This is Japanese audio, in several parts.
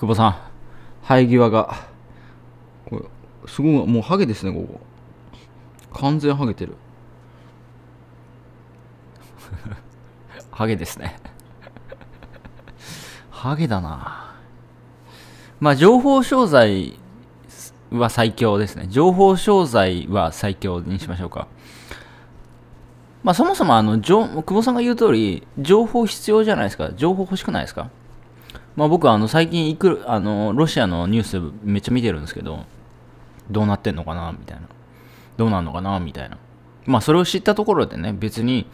久保さん、生え際が、これ、すごい、もうハゲですね、ここ。完全ハゲてる。ハゲですね ハゲだなまあ、情報商材は最強ですね。情報商材は最強にしましょうか。まあ、そもそも、あの、久保さんが言う通り、情報必要じゃないですか。情報欲しくないですかまあ、僕はあの最近行くあのロシアのニュースめっちゃ見てるんですけどどうなってんのかなみたいなどうなんのかなみたいなまあそれを知ったところでね別に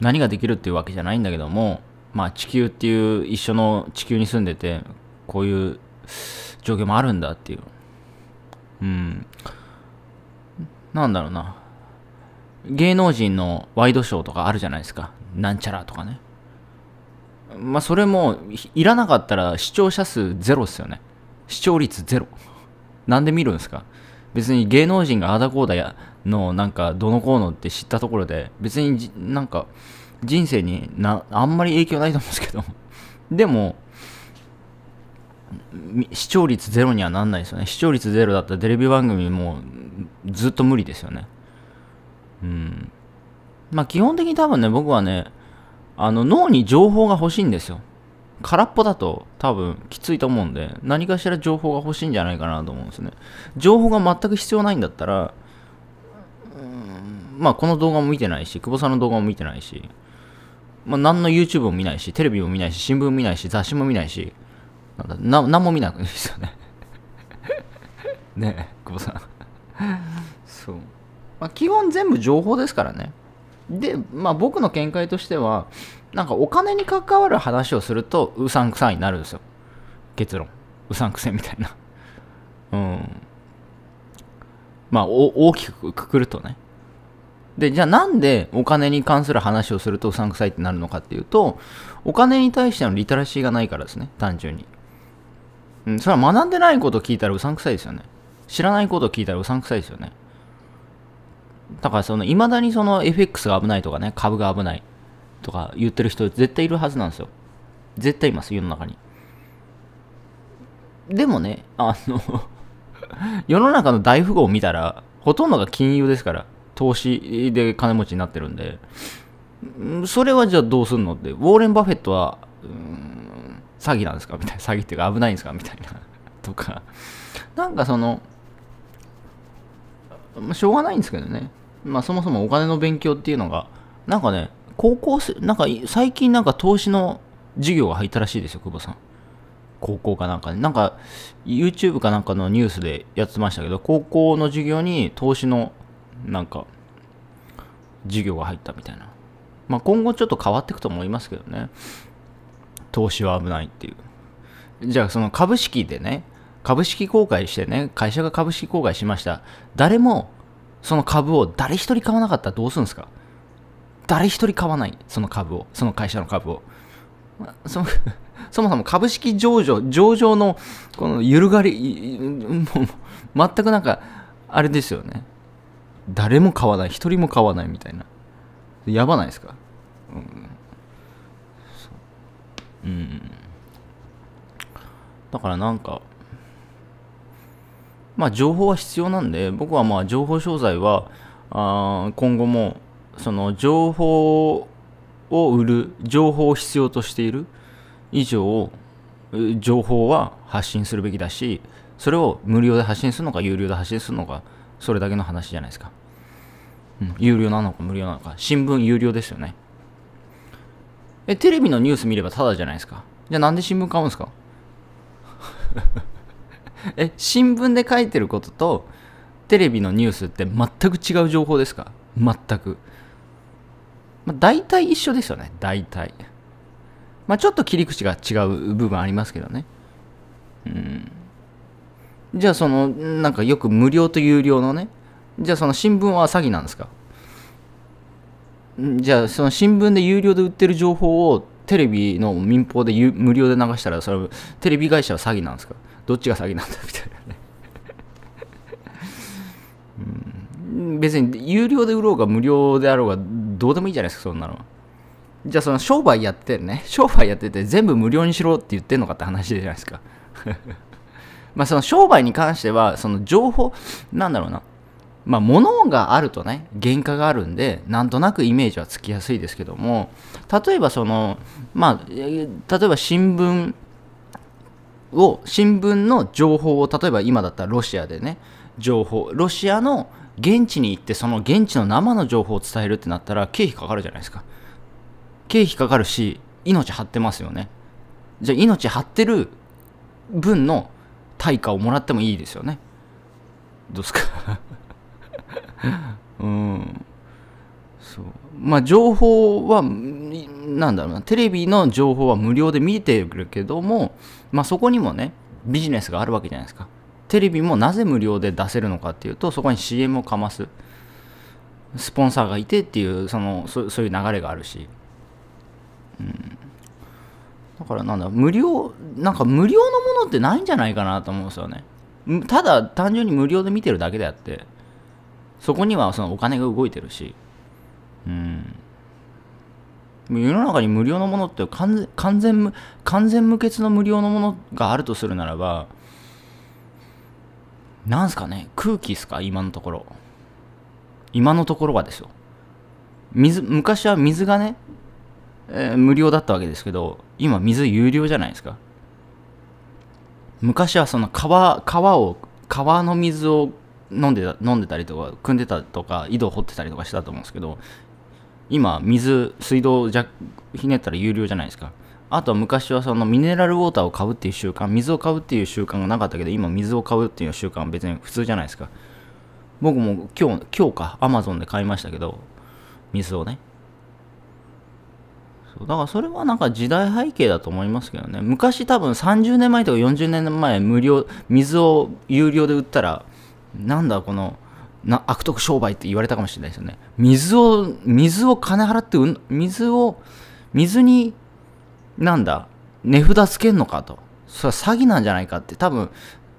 何ができるっていうわけじゃないんだけどもまあ地球っていう一緒の地球に住んでてこういう状況もあるんだっていううんなんだろうな芸能人のワイドショーとかあるじゃないですかなんちゃらとかねまあ、それもいらなかったら視聴者数ゼロっすよね視聴率ゼロなんで見るんですか別に芸能人があだこうだやのなんかどのこうのって知ったところで別になんか人生になあんまり影響ないと思うんですけど でも視聴率ゼロにはなんないですよね視聴率ゼロだったらテレビ番組もずっと無理ですよねうんまあ基本的に多分ね僕はねあの脳に情報が欲しいんですよ空っぽだと多分きついと思うんで何かしら情報が欲しいんじゃないかなと思うんですね情報が全く必要ないんだったらまあこの動画も見てないし久保さんの動画も見てないしまあ何の YouTube も見ないしテレビも見ないし新聞も見ないし雑誌も見ないしなん何も見なくていいですよね ねえ久保さんそう、まあ、基本全部情報ですからねで、まあ、僕の見解としてはなんかお金に関わる話をするとうさんくさいになるんですよ結論うさんくせみたいな うんまあ大きくくくるとねでじゃあなんでお金に関する話をするとうさんくさいってなるのかっていうとお金に対してのリテラシーがないからですね単純に、うん、それは学んでないこと聞いたらうさんくさいですよね知らないこと聞いたらうさんくさいですよねだからその、未だにその FX が危ないとかね、株が危ないとか言ってる人絶対いるはずなんですよ。絶対います、世の中に。でもね、あの 世の中の大富豪を見たら、ほとんどが金融ですから、投資で金持ちになってるんで、それはじゃあどうすんのって、ウォーレン・バフェットは、詐欺なんですかみたいな、詐欺っていうか危ないんですかみたいな、とか、なんかその、まあ、しょうがないんですけどね。まあ、そもそもお金の勉強っていうのが、なんかね、高校生、なんか最近なんか投資の授業が入ったらしいですよ、久保さん。高校かなんかね。なんか、YouTube かなんかのニュースでやってましたけど、高校の授業に投資の、なんか、授業が入ったみたいな。まあ、今後ちょっと変わっていくと思いますけどね。投資は危ないっていう。じゃあ、その株式でね、株式公開してね、会社が株式公開しました。誰も、その株を誰一人買わなかったらどうするんですか誰一人買わない、その株を、その会社の株を。そ そもそも株式上場、上場のこの揺るがり、もう全くなんか、あれですよね。誰も買わない、一人も買わないみたいな。やばないですかうん。うん。だからなんか、まあ、情報は必要なんで、僕はまあ情報商材はあ今後もその情報を売る、情報を必要としている以上、情報は発信するべきだし、それを無料で発信するのか、有料で発信するのか、それだけの話じゃないですか。うん、有料なのか無料なのか、新聞有料ですよね。え、テレビのニュース見ればただじゃないですか。じゃあなんで新聞買うんですか え新聞で書いてることとテレビのニュースって全く違う情報ですか全く、まあ、大体一緒ですよね大体まあちょっと切り口が違う部分ありますけどねうんじゃあそのなんかよく無料と有料のねじゃあその新聞は詐欺なんですかじゃあその新聞で有料で売ってる情報をテレビの民放で無料で流したらそれテレビ会社は詐欺なんですかどっちが先なんだみたいなねうん、別に有料で売ろうが無料であろうがどうでもいいじゃないですかそんなのじゃあその商売やってね商売やってて全部無料にしろって言ってんのかって話じゃないですか まあその商売に関してはその情報なんだろうなまあ、物があるとね、原価があるんで、なんとなくイメージはつきやすいですけども、例えばその、まあ、例えば新聞を新聞の情報を例えば今だったらロシアでね情報ロシアの現地に行ってその現地の生の情報を伝えるってなったら経費かかるじゃないですか経費かかるし命張ってますよねじゃあ命張ってる分の対価をもらってもいいですよねどうですか うんそうまあ情報はなんだろうなテレビの情報は無料で見てるけども、まあ、そこにもねビジネスがあるわけじゃないですかテレビもなぜ無料で出せるのかっていうとそこに CM をかますスポンサーがいてっていうそのそそういう流れがあるし、うん、だからなんだ無料なんか無料のものってないんじゃないかなと思うんですよねただ単純に無料で見てるだけであってそこにはそのお金が動いてるしうん。世の中に無料のものって完全完全無欠の無料のものがあるとするならばなんすかね空気っすか今のところ今のところはですよ水昔は水がね、えー、無料だったわけですけど今水有料じゃないですか昔はその川川を川の水を飲んでた飲んでたりとか汲んでたとか井戸を掘ってたりとかしたと思うんですけど今水水道じゃひねったら有料じゃないですかあとは昔はそのミネラルウォーターを買うっていう習慣水を買うっていう習慣がなかったけど今水を買うっていう習慣は別に普通じゃないですか僕も今日今日かアマゾンで買いましたけど水をねそうだからそれはなんか時代背景だと思いますけどね昔多分30年前とか40年前無料水を有料で売ったらなんだこのな悪徳商売って言われたかもしれないですよね。水を、水を金払って、水を、水に、なんだ、値札つけんのかと。それは詐欺なんじゃないかって、多分、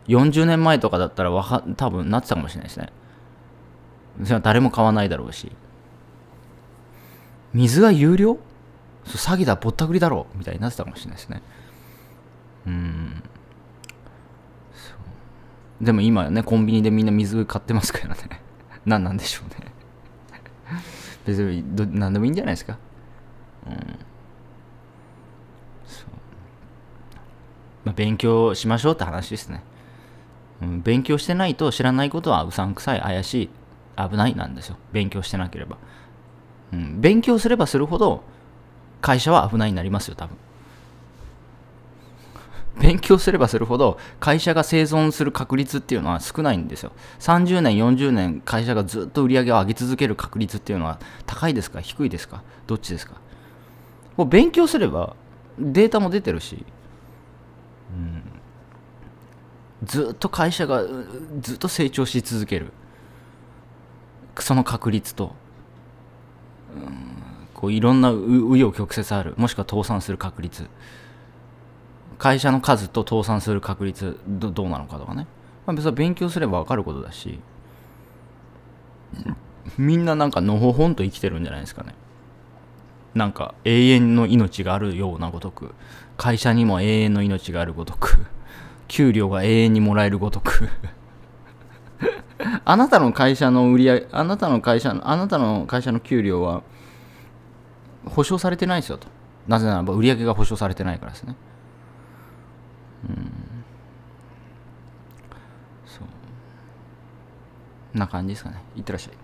40年前とかだったらわか、多分なってたかもしれないですね。それは誰も買わないだろうし。水が有料詐欺だ、ぼったくりだろうみたいになってたかもしれないですね。うん。でも今ね、コンビニでみんな水買ってますからね。何 なんでしょうね。別にど、何でもいいんじゃないですか。うん。そう。まあ、勉強しましょうって話ですね。うん、勉強してないと知らないことはうさんくさい、怪しい、危ないなんですよ。勉強してなければ。うん、勉強すればするほど会社は危ないになりますよ、多分。勉強すればするほど会社が生存する確率っていうのは少ないんですよ30年40年会社がずっと売り上げを上げ続ける確率っていうのは高いですか低いですかどっちですかもう勉強すればデータも出てるし、うん、ずっと会社がずっと成長し続けるその確率と、うん、こういろんな紆余曲折あるもしくは倒産する確率会社の数と倒産する確率どどうなのかとかね、まあ、別に勉強すれば分かることだしみんななんかのほほんと生きてるんじゃないですかねなんか永遠の命があるようなごとく会社にも永遠の命があるごとく給料が永遠にもらえるごとく あなたの会社の売り上げあなたの会社のあなたの会社の給料は保証されてないですよとなぜならば売り上げが保証されてないからですねな感じですかね。いってらっしゃい。